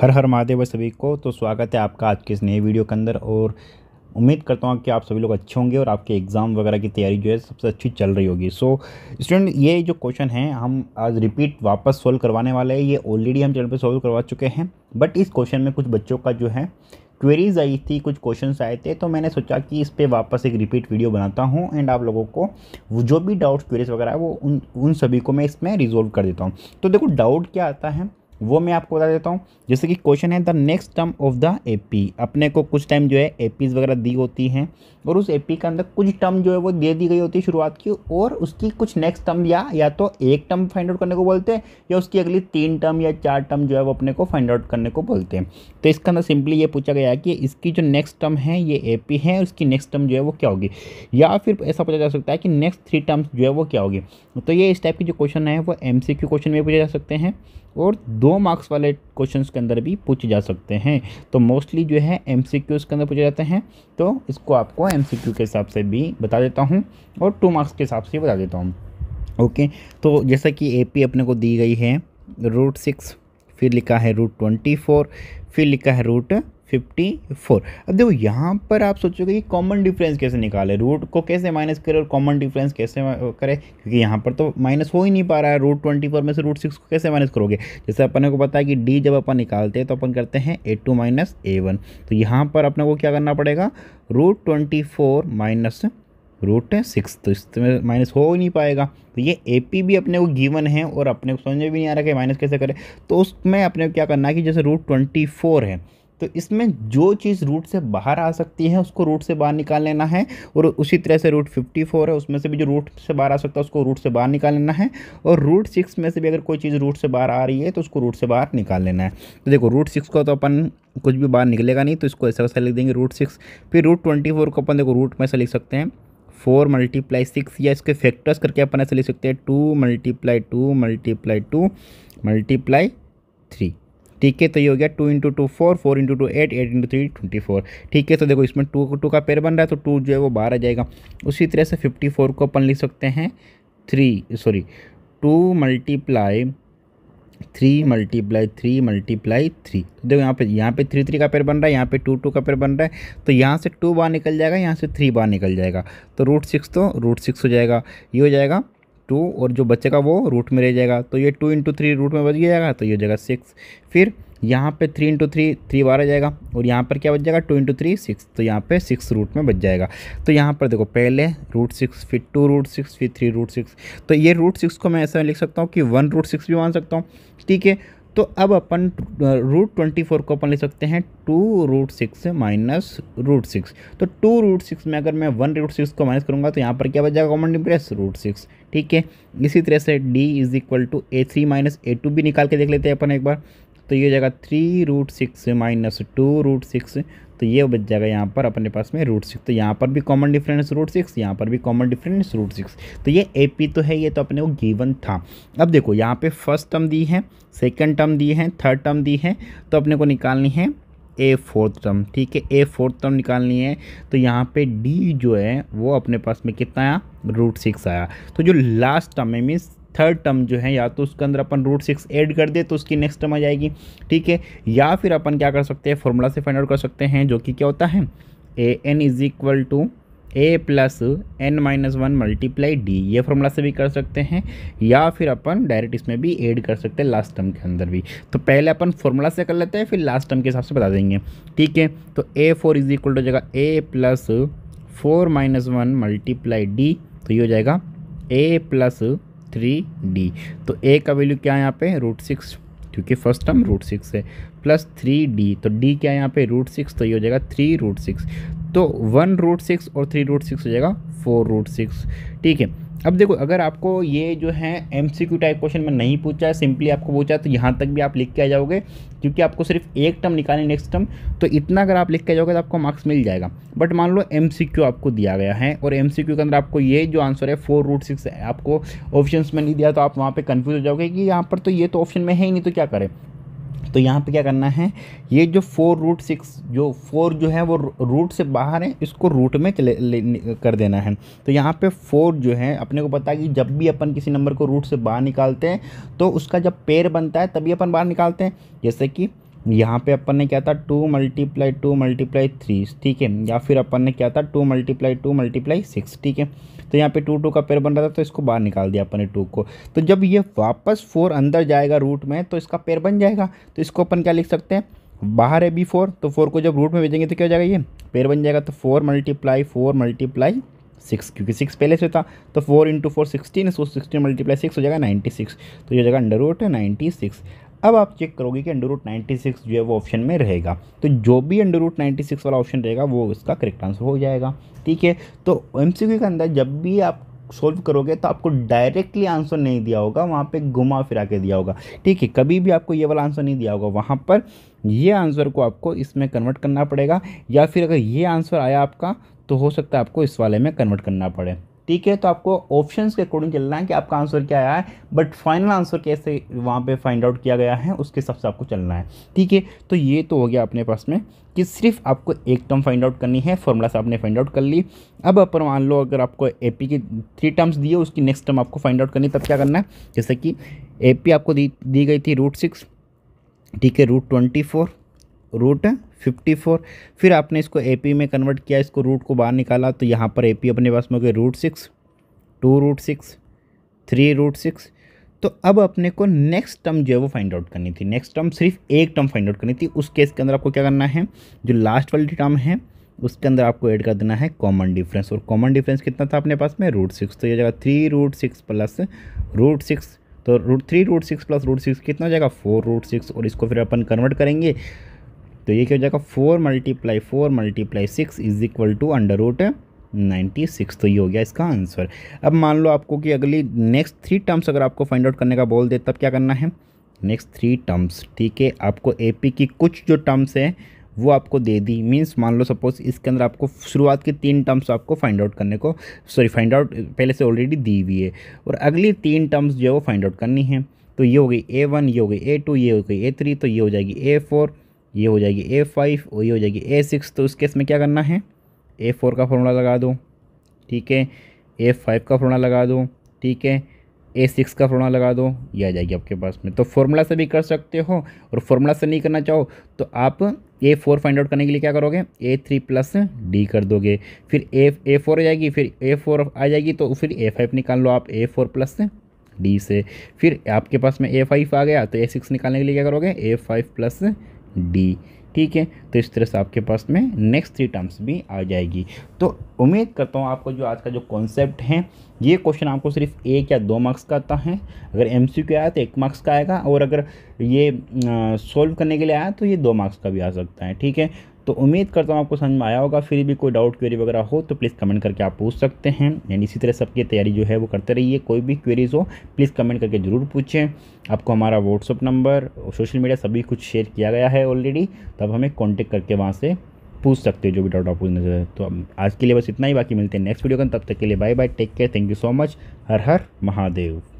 हर हर महादेव सभी को तो स्वागत है आपका आज के इस नए वीडियो के अंदर और उम्मीद करता हूँ कि आप सभी लोग अच्छे होंगे और आपके एग्ज़ाम वगैरह की तैयारी जो है सबसे अच्छी चल रही होगी सो so, स्टूडेंट ये जो क्वेश्चन है हम आज रिपीट वापस सोल्व करवाने वाले हैं ये ऑलरेडी हम चैनल पर सोल्व करवा चुके हैं बट इस क्वेश्चन में कुछ बच्चों का जो है क्वेरीज आई थी कुछ क्वेश्चन आए थे तो मैंने सोचा कि इस पर वापस एक रिपीट वीडियो बनाता हूँ एंड आप लोगों को जो भी डाउट्स क्वेरीज वगैरह है वो उन उन सभी को मैं इसमें रिजोल्व कर देता हूँ तो देखो डाउट क्या आता है वो मैं आपको बता देता हूँ जैसे कि क्वेश्चन है the next term of the AP अपने को कुछ टाइम जो है एपीज वगैरह दी होती हैं और उस एपी के अंदर कुछ टर्म जो है वो दे दी गई होती है शुरुआत की और उसकी कुछ नेक्स्ट टर्म या या तो एक टर्म फाइंड आउट करने को बोलते हैं या उसकी अगली तीन टर्म या चार टर्म जो है वो अपने को फाइंड आउट करने को बोलते हैं तो इसके अंदर सिंपली ये पूछा गया है कि इसकी जो नेक्स्ट टर्म है ये ए पी है और इसकी नेक्स्ट टर्म जो है वो क्या होगी या फिर ऐसा पूछा जा सकता है कि नेक्स्ट थ्री टर्म्स जो है वो क्या होगी तो ये इस टाइप के जो क्वेश्चन है वो एम सी क्यू क्वेश्चन में पूछे जा सकते हैं और दो मार्क्स वाले क्वेश्चन के अंदर भी पूछे जा सकते हैं तो मोस्टली जो है एम सी क्यू के अंदर पूछे जाते हैं तो इसको आपको एम सी क्यू के हिसाब से भी बता देता हूँ और टू मार्क्स के हिसाब से बता देता हूँ ओके तो जैसा कि ए पी अपने को दी गई है रूट सिक्स फिर लिखा है रूट ट्वेंटी फोर फिर लिखा है रूट फिफ्टी फोर अब देखो यहाँ पर आप सोचोगे कि कॉमन डिफरेंस कैसे निकाले रूट को कैसे माइनस करें और कॉमन डिफरेंस कैसे करें क्योंकि यहाँ पर तो माइनस हो ही नहीं पा रहा है रूट ट्वेंटी फोर में से रूट सिक्स को कैसे माइनस करोगे जैसे अपने को पता है कि डी जब अपन निकालते हैं तो अपन करते हैं A two minus A one तो यहाँ पर अपने को क्या करना पड़ेगा root twenty four minus root six तो इसमें माइनस हो ही नहीं पाएगा तो ये ए पी भी अपने को गिवन है और अपने को समझ में भी नहीं आ रहा कि माइनस कैसे करें तो उसमें अपने को क्या करना है कि जैसे रूट ट्वेंटी फोर है तो इसमें जो चीज़ रूट से बाहर आ सकती है उसको रूट से बाहर निकाल लेना है और उसी तरह से रूट फिफ्टी फोर है उसमें से भी जो रूट से बाहर आ सकता है उसको रूट से बाहर निकाल लेना है और रूट सिक्स में से भी अगर कोई चीज़ रूट से बाहर आ रही है तो उसको रूट से बाहर निकाल लेना है तो देखो रूट सिक्स को तो अपन कुछ भी बाहर निकलेगा नहीं तो इसको ऐसा वैसा लिख देंगे रूट सिक्स फिर रूट ट्वेंटी फोर को अपन देखो रूट में से लिख सकते हैं फोर मल्टीप्लाई सिक्स या इसके फैक्टर्स करके अपन ऐसे लिख सकते हैं two multiply two multiply two multiply three ठीक है तो ये हो गया two into two four four into two eight eight into three twenty four ठीक है तो देखो इसमें टू टू का पेयर बन रहा है तो टू जो है वो बाहर आ जाएगा उसी तरह से फिफ्टी फोर को अपन लिख सकते हैं three sorry two multiply three multiply three multiply three तो देखो यहाँ पे यहाँ पे थ्री थ्री का पेयर बन रहा है यहाँ पे टू टू का पेयर बन रहा है तो यहाँ से टू बार निकल जाएगा यहाँ से थ्री बार निकल जाएगा तो रूट सिक्स तो रूट सिक्स हो जाएगा ये हो जाएगा टू और जो बचेगा वो रूट में रह जाएगा तो ये टू इंटू थ्री रूट में बच जाएगा तो ये हो जाएगा सिक्स फिर यहाँ पे थ्री इंटू थ्री थ्री बार आ जाएगा और यहाँ पर क्या बच जाएगा टू इंटू थ्री सिक्स तो यहाँ पे सिक्स रूट में बच जाएगा तो यहाँ पर देखो पहले रूट सिक्स फिर टू रूट सिक्स फिर थ्री रूट सिक्स तो ये रूट सिक्स को मैं ऐसा लिख सकता हूँ कि वन रूट सिक्स भी मान सकता हूँ ठीक है तो अब अपन रूट ट्वेंटी फोर को अपन ले सकते हैं two root six minus root six तो टू रूट सिक्स में अगर मैं वन रूट सिक्स को माइनस करूँगा तो यहाँ पर क्या बच जाएगा कॉमन डिप्रेस रूट सिक्स ठीक है इसी तरह से D is equal to A three minus A two भी निकाल के देख लेते हैं अपन एक बार तो ये हो जाएगा three root six minus two root six तो ये बच जाएगा यहाँ पर अपने पास में रूट सिक्स तो यहाँ पर भी कॉमन डिफरेंस रूट सिक्स यहाँ पर भी कॉमन डिफरेंस रूट सिक्स तो ये ए पी तो है ये तो अपने को गिवन था अब देखो यहाँ पे फर्स्ट टर्म दी है सेकेंड टर्म दी है थर्ड टर्म दी है तो अपने को निकालनी है ए फोर्थ टर्म ठीक है ए फोर्थ टर्म निकालनी है तो यहाँ पे डी जो है वो अपने पास में कितना आया रूट सिक्स आया तो जो लास्ट टर्म है मीन्स थर्ड टर्म जो है या तो उसके अंदर अपन रूट सिक्स एड कर दे तो उसकी नेक्स्ट टर्म आ जाएगी ठीक है या फिर अपन क्या कर सकते हैं फॉर्मूला से फाइंड आउट कर सकते हैं जो कि क्या होता है A N is equal to A plus N minus one multiply D ये फॉर्मूला से भी कर सकते हैं या फिर अपन डायरेक्ट इसमें भी ऐड कर सकते हैं लास्ट टर्म के अंदर भी तो पहले अपन फॉर्मूला से कर लेते हैं फिर लास्ट टर्म के हिसाब से बता देंगे ठीक है तो A four is equal to हो जाएगा A plus four minus one multiply D तो ये हो जाएगा ए प्लस थ्री डी तो ए का वैल्यू क्या है यहाँ पे रूट सिक्स क्योंकि फर्स्ट टर्म रूट सिक्स है प्लस थ्री डी तो डी क्या है यहाँ पे रूट सिक्स तो ये हो जाएगा थ्री रूट सिक्स तो वन रूट सिक्स और थ्री रूट सिक्स हो जाएगा फोर रूट सिक्स ठीक है अब देखो अगर आपको ये जो है एम टाइप क्वेश्चन में नहीं पूछा है सिंपली आपको पूछा तो यहाँ तक भी आप लिख के आ जाओगे क्योंकि आपको सिर्फ एक टर्म निकालने नेक्स्ट टर्म तो इतना अगर आप लिख के जाओगे तो आपको मार्क्स मिल जाएगा बट मान लो एम आपको दिया गया है और एम के अंदर आपको ये जो आंसर है फोर रूट सिक्स आपको ऑप्शन में नहीं दिया तो आप वहाँ पर कन्फ्यूज़ हो जाओगे कि यहाँ पर तो ये तो ऑप्शन में है ही नहीं तो क्या करें तो यहाँ पे क्या करना है ये जो फोर रूट सिक्स जो फोर जो है वो रूट से बाहर है इसको रूट में चले ले, कर देना है तो यहाँ पे फोर जो है अपने को पता है कि जब भी अपन किसी नंबर को रूट से बाहर निकालते हैं तो उसका जब पेड़ बनता है तभी अपन बाहर निकालते हैं जैसे कि यहाँ पे अपन ने क्या था two multiply two multiply three ठीक है या फिर अपन ने क्या था two multiply two multiply six ठीक है तो यहाँ पे टू टू का पेयर बन रहा था तो इसको बाहर निकाल दिया अपन ने टू को तो जब ये वापस फोर अंदर जाएगा रूट में तो इसका पेयर बन जाएगा तो इसको अपन क्या लिख सकते हैं बाहर है बी फोर तो फोर को जब रूट में भेजेंगे तो क्या हो जाएगा ये पेयर बन जाएगा तो four multiply four multiply six क्योंकि सिक्स पहले से था तो four into four sixteen so sixteen multiply six हो जाएगा नाइन्टी सिक्स तो ये हो जाएगा अंडर रूट है नाइन्टी सिक्स अब आप चेक करोगे कि अंडर रूट नाइन्टी सिक्स जो है वो ऑप्शन में रहेगा तो जो भी अंडर रूट नाइन्टी सिक्स वाला ऑप्शन रहेगा वो इसका करेक्ट आंसर हो जाएगा ठीक है तो एम के अंदर जब भी आप सोल्व करोगे तो आपको डायरेक्टली आंसर नहीं दिया होगा वहाँ पे घुमा फिरा के दिया होगा ठीक है कभी भी आपको ये वाला आंसर नहीं दिया होगा वहाँ पर ये आंसर को आपको इसमें कन्वर्ट करना पड़ेगा या फिर अगर ये आंसर आया आपका तो हो सकता है आपको इस वाले में कन्वर्ट करना पड़े ठीक है तो आपको ऑप्शंस के अकॉर्डिंग चलना है कि आपका आंसर क्या आया है बट फाइनल आंसर कैसे वहाँ पे फाइंड आउट किया गया है उसके हिसाब से आपको चलना है ठीक है तो ये तो हो गया अपने पास में कि सिर्फ आपको एक टर्म फाइंड आउट करनी है फॉर्मूला से आपने फाइंड आउट कर ली अब अपर मान लो अगर आपको ए पी थ्री टर्म्स दिए उसकी नेक्स्ट टर्म आपको फाइंड आउट करनी तब क्या करना है जैसे कि ए पी आपको दी दी गई थी रूट सिक्स ठीक है root twenty four root fifty four फिर आपने इसको ए पी में कन्वर्ट किया इसको रूट को बाहर निकाला तो यहाँ पर ए पी अपने पास में हो गया root six two root six three root six तो अब अपने को नेक्स्ट टर्म जो है वो फाइंड आउट करनी थी नेक्स्ट टर्म सिर्फ एक टर्म फाइंड आउट करनी थी उस केस के अंदर आपको क्या करना है जो लास्ट वाली टर्म है उसके अंदर आपको ऐड कर देना है कॉमन डिफरेंस और कॉमन डिफरेंस कितना था अपने पास में रूट सिक्स तो यह जगह three root six plus root six तो root three root six plus root six कितना हो जाएगा फोर रूट सिक्स और इसको फिर अपन कन्वर्ट करेंगे तो ये क्या हो जाएगा four multiply four multiply six is equal to under root ninety six तो ये हो गया इसका आंसर अब मान लो आपको कि अगली नेक्स्ट थ्री टर्म्स अगर आपको फाइंड आउट करने का बोल दे तब क्या करना है नेक्स्ट थ्री टर्म्स ठीक है आपको एपी की कुछ जो टर्म्स हैं वो आपको दे दी मीन्स मान लो सपोज इसके अंदर आपको शुरुआत की तीन टर्म्स आपको फाइंड आउट करने को सॉरी फाइंड आउट पहले से ऑलरेडी दी हुई है और अगली तीन टर्म्स जो है वो फाइंड आउट करनी है तो ये हो गई ए वन ये हो गई ए टू ये हो गई ए थ्री तो ये हो जाएगी ए फोर ये हो जाएगी ए फाइव और ये हो जाएगी ए सिक्स तो उस केस में क्या करना है ए फोर का फॉर्मूला लगा दो ठीक है ए फाइव का फॉर्मूला लगा दो ठीक है ए सिक्स का फॉर्मूला लगा दो ये आ जाएगी आपके पास में तो फॉर्मूला से भी कर सकते हो और फॉर्मूला से नहीं करना चाहो तो आप ए फोर फाइंड आउट करने के लिए क्या करोगे ए थ्री प्लस डी कर दोगे फिर ए ए फोर आ जाएगी फिर ए फोर आ जाएगी तो फिर ए फाइव निकाल लो आप ए फोर प्लस डी से फिर आपके पास में ए फाइव आ गया तो ए सिक्स निकालने के लिए क्या करोगे ए फाइव प्लस डी ठीक है तो इस तरह से आपके पास में नेक्स्ट थ्री टर्म्स भी आ जाएगी तो उम्मीद करता हूँ आपको जो आज का जो कॉन्सेप्ट है ये क्वेश्चन आपको सिर्फ एक या दो मार्क्स का आता है अगर एम सी आया तो एक मार्क्स का आएगा और अगर ये सॉल्व करने के लिए आया तो ये दो मार्क्स का भी आ सकता है ठीक है तो उम्मीद करता हूँ आपको समझ में आया होगा फिर भी कोई डाउट क्वेरी वगैरह हो तो प्लीज़ कमेंट करके आप पूछ सकते हैं यानी इसी तरह सबकी तैयारी जो है वो करते रहिए कोई भी क्वेरीज़ हो प्लीज़ कमेंट करके ज़रूर पूछें आपको हमारा व्हाट्सअप नंबर सोशल मीडिया सभी कुछ शेयर किया गया है ऑलरेडी तो अब हमें कॉन्टेक्ट करके वहाँ से पूछ सकते हो जो भी डाउट आप पूछना चाहते हैं तो आज के लिए बस इतना ही बाकी मिलते हैं नेक्स्ट वीडियो का तब तक के लिए bye bye take care thank you so much Har Har Mahadev